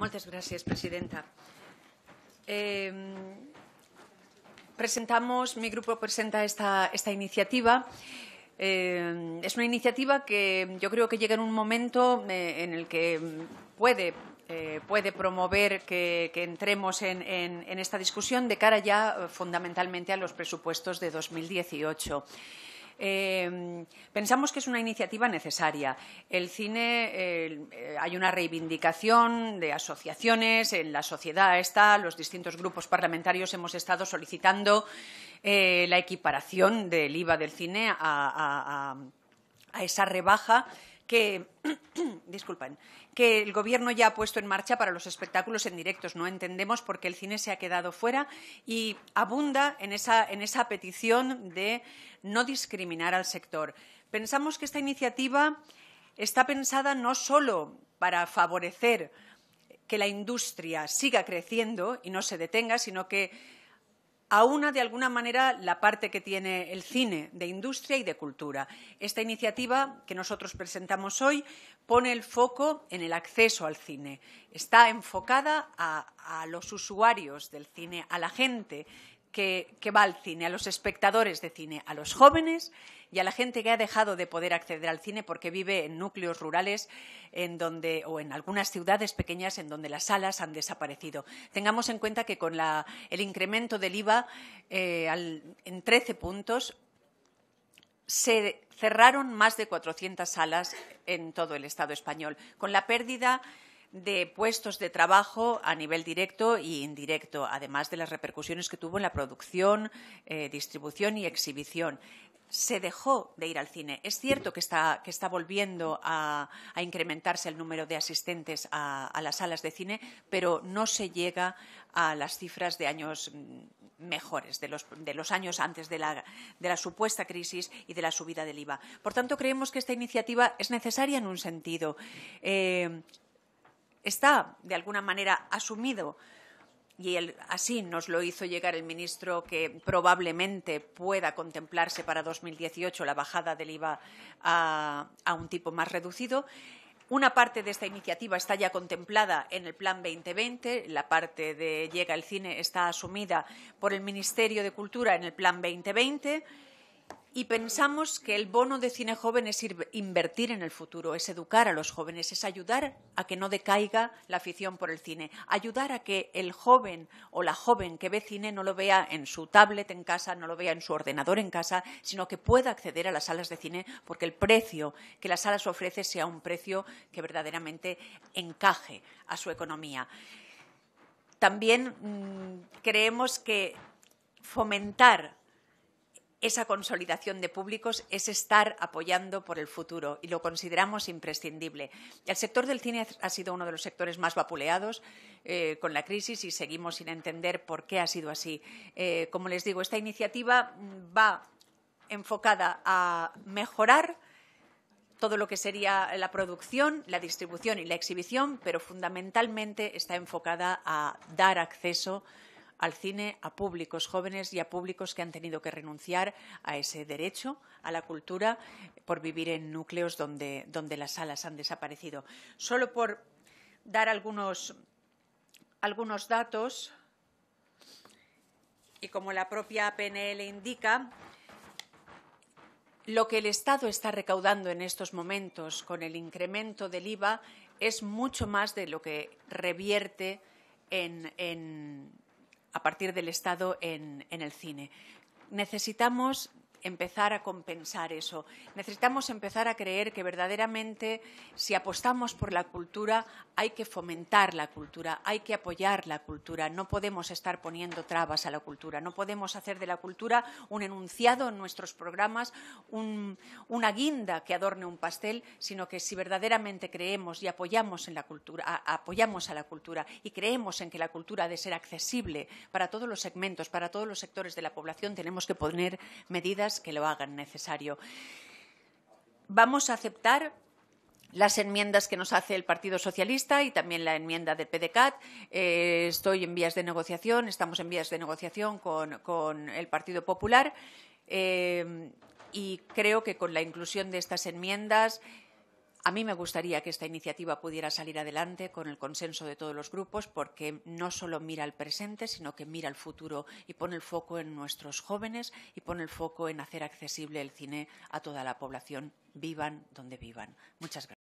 Muchas gracias, presidenta. Em, presentamos, mi grupo presenta esta, iniciativa. Em, es una iniciativa que yo creo que llega en un momento eh, en el que puede, eh, promover que, entremos en, en esta discusión de cara ya eh, fundamentalmente a los presupuestos de 2018. Em, pensamos que es una iniciativa necesaria. El cine, eh, hay una reivindicación de asociaciones, en la sociedad está, los distintos grupos parlamentarios hemos estado solicitando eh, la equiparación del IVA del cine a esa rebaja que, que el gobierno ya ha puesto en marcha para los espectáculos en directos. No entendemos por qué el cine se ha quedado fuera y abunda en esa petición de no discriminar al sector. Pensamos que esta iniciativa está pensada no solo para favorecer que la industria siga creciendo y no se detenga, sino que una de alguna manera la parte que tiene el cine de industria y de cultura. Esta iniciativa que nosotros presentamos hoy pone el foco en el acceso al cine. Está enfocada a, a los usuarios del cine, a la gente que, va al cine, a los espectadores de cine, a los jóvenes y a la gente que ha dejado de poder acceder al cine porque vive en núcleos rurales en donde, o en algunas ciudades pequeñas en donde las salas han desaparecido. Tengamos en cuenta que con la, el incremento del IVA eh, en 13 puntos se cerraron más de 400 salas en todo el Estado español, con la pérdida de puestos de trabajo a nivel directo e indirecto, además de las repercusiones que tuvo en la producción, eh, distribución y exhibición. Se dejó de ir al cine. Es cierto que está, que está volviendo a, incrementarse el número de asistentes a, las salas de cine, pero no se llega a las cifras de años mejores, de los, de los años antes de la, de la, supuesta crisis y de la subida del IVA. Por tanto, creemos que esta iniciativa es necesaria en un sentido. Eh, está de alguna manera asumido y así nos lo hizo llegar el ministro que probablemente pueda contemplarse para 2018 la bajada del IVA a, un tipo más reducido. Una parte de esta iniciativa está ya contemplada en el Plan 2020, la parte de Llega al Cine está asumida por el Ministerio de Cultura en el Plan 2020 y pensamos que el bono de cine joven es invertir en el futuro, es educar a los jóvenes, es ayudar a que no decaiga la afición por el cine, ayudar a que el joven o la joven que ve cine no lo vea en su tablet en casa, no lo vea en su ordenador en casa, sino que pueda acceder a las salas de cine porque el precio que las salas ofrecen sea un precio que verdaderamente encaje a su economía. También mm, creemos que fomentar esa consolidación de públicos es estar apoyando por el futuro y lo consideramos imprescindible. El sector del cine ha sido uno de los sectores más vapuleados eh, con la crisis y seguimos sin entender por qué ha sido así. Eh, como les digo, esta iniciativa mm, va enfocada a mejorar todo lo que sería la producción, la distribución y la exhibición, pero fundamentalmente está enfocada a dar acceso al cine a públicos jóvenes y a públicos que han tenido que renunciar a ese derecho a la cultura por vivir en núcleos donde, donde las salas han desaparecido. Solo por dar algunos, algunos datos, y como la propia PNL indica, lo que el Estado está recaudando en estos momentos con el incremento del IVA es mucho más de lo que revierte en, a partir del Estado en, el cine. Necesitamos empezar a compensar eso. Necesitamos empezar a creer que verdaderamente si apostamos por la cultura hay que fomentar la cultura, hay que apoyar la cultura. No podemos estar poniendo trabas a la cultura, no podemos hacer de la cultura un enunciado en nuestros programas, una guinda que adorne un pastel, sino que si verdaderamente creemos y apoyamos en la cultura, apoyamos a la cultura y creemos en que la cultura ha de ser accesible para todos los segmentos, para todos los sectores de la población, tenemos que poner medidas que lo hagan necesario. Vamos a aceptar las enmiendas que nos hace el Partido Socialista y también la enmienda de PDCAT. Eh, estoy en vías de negociación, estamos en vías de negociación con, el Partido Popular eh, y creo que con la inclusión de estas enmiendas a mí me gustaría que esta iniciativa pudiera salir adelante con el consenso de todos los grupos porque no solo mira al presente, sino que mira al futuro y pone el foco en nuestros jóvenes y pone el foco en hacer accesible el cine a toda la población, vivan donde vivan. Muchas gracias.